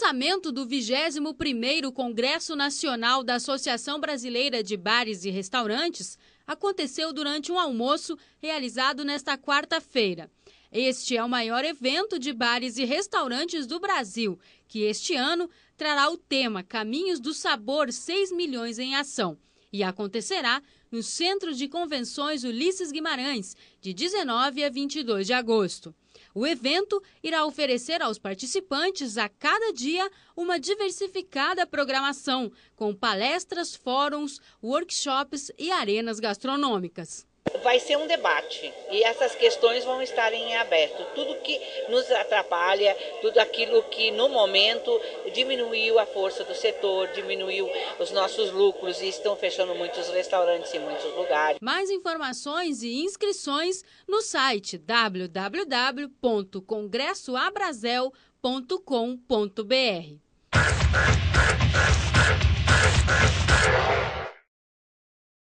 lançamento do 21º Congresso Nacional da Associação Brasileira de Bares e Restaurantes aconteceu durante um almoço realizado nesta quarta-feira. Este é o maior evento de bares e restaurantes do Brasil, que este ano trará o tema Caminhos do Sabor 6 milhões em ação e acontecerá no Centro de Convenções Ulisses Guimarães, de 19 a 22 de agosto. O evento irá oferecer aos participantes a cada dia uma diversificada programação, com palestras, fóruns, workshops e arenas gastronômicas vai ser um debate e essas questões vão estar em aberto. Tudo que nos atrapalha, tudo aquilo que no momento diminuiu a força do setor, diminuiu os nossos lucros e estão fechando muitos restaurantes e muitos lugares. Mais informações e inscrições no site www.congressoabrasel.com.br